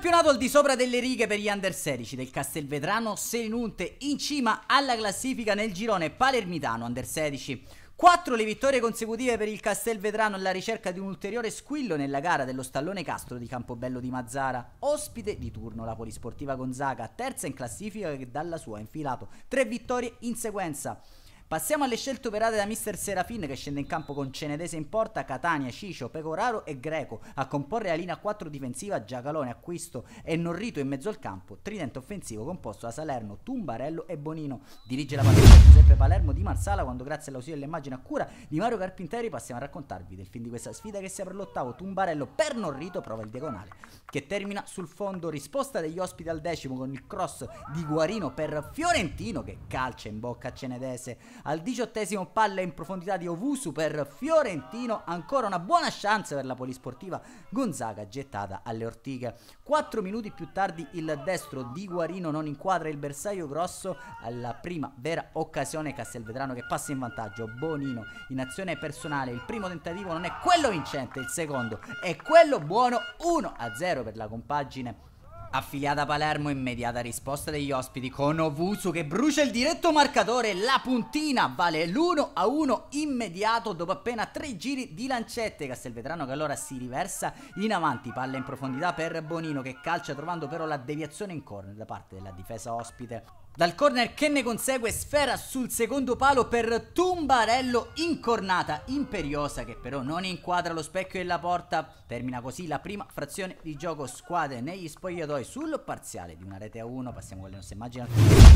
Campionato al di sopra delle righe per gli under 16 del Castelvetrano, Senunte in cima alla classifica nel girone palermitano under 16. Quattro le vittorie consecutive per il Castelvetrano alla ricerca di un ulteriore squillo nella gara dello Stallone Castro di Campobello di Mazzara, ospite di turno la Polisportiva Gonzaga, terza in classifica che dalla sua ha infilato tre vittorie in sequenza. Passiamo alle scelte operate da Mr. Serafin che scende in campo con Cenedese in porta, Catania, Ciccio, Pecoraro e Greco a comporre la linea 4 difensiva, Giacalone, Acquisto e Norrito in mezzo al campo, tridente offensivo composto da Salerno, Tumbarello e Bonino. Dirige la partita Giuseppe Palermo di Marsala quando grazie all'ausilio dell'immagine a cura di Mario Carpinteri passiamo a raccontarvi del film di questa sfida che sia per l'ottavo, Tumbarello per Norrito prova il diagonale che termina sul fondo, risposta degli ospiti al decimo con il cross di Guarino per Fiorentino che calcia in bocca a Cenedese al diciottesimo palla in profondità di Ovusu per Fiorentino, ancora una buona chance per la polisportiva Gonzaga gettata alle ortiche. Quattro minuti più tardi il destro di Guarino non inquadra il bersaglio grosso alla prima vera occasione Castelvetrano che passa in vantaggio. Bonino in azione personale, il primo tentativo non è quello vincente, il secondo è quello buono 1 0 per la compagine Affiliata Palermo, immediata risposta degli ospiti con Ovusu che brucia il diretto marcatore, la puntina vale l'1 a 1 immediato dopo appena tre giri di lancette. Castelvetrano che allora si riversa in avanti, palla in profondità per Bonino che calcia trovando però la deviazione in corner da parte della difesa ospite. Dal corner che ne consegue sfera sul secondo palo per Tumbarello incornata imperiosa che però non inquadra lo specchio della porta. Termina così la prima frazione di gioco squadre negli spogliatoi sul parziale di una rete a 1. Passiamo con le nostre immagini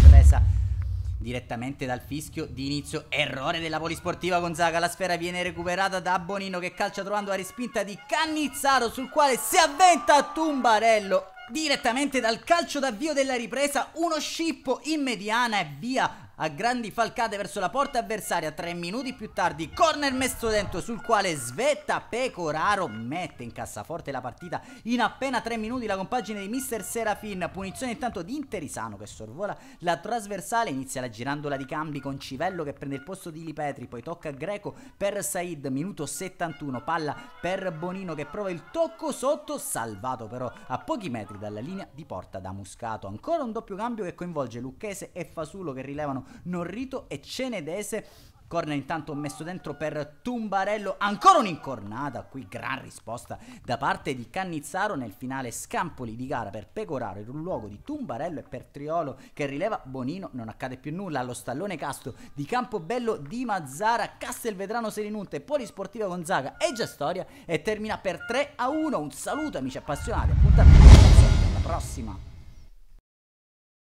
presa direttamente dal fischio di inizio errore della polisportiva Gonzaga la sfera viene recuperata da Bonino che calcia trovando la respinta di Cannizzaro sul quale si avventa Tumbarello Direttamente dal calcio d'avvio della ripresa, uno scippo in mediana e via a grandi falcate verso la porta avversaria. Tre minuti più tardi, corner messo dentro sul quale svetta Pecoraro. Mette in cassaforte la partita in appena tre minuti la compagine di Mister Serafin. Punizione intanto di Interisano che sorvola la trasversale. Inizia la girandola di cambi con Civello che prende il posto di Lipetri. Poi tocca a Greco per Said. Minuto 71. Palla per Bonino che prova il tocco sotto. Salvato però a pochi metri dalla linea di porta da Muscato. Ancora un doppio cambio che coinvolge Lucchese e Fasulo che rilevano Norrito e Cenedese Corna intanto messo dentro per Tumbarello, ancora un'incornata, qui gran risposta da parte di Cannizzaro nel finale scampoli di gara per Pecoraro in un luogo di Tumbarello e per Triolo che rileva Bonino, non accade più nulla allo stallone casto di Campobello di Mazzara, Castelvetrano Serinunte, Polisportiva Gonzaga è già storia e termina per 3 a 1, un saluto amici appassionati, appuntamento alla prossima!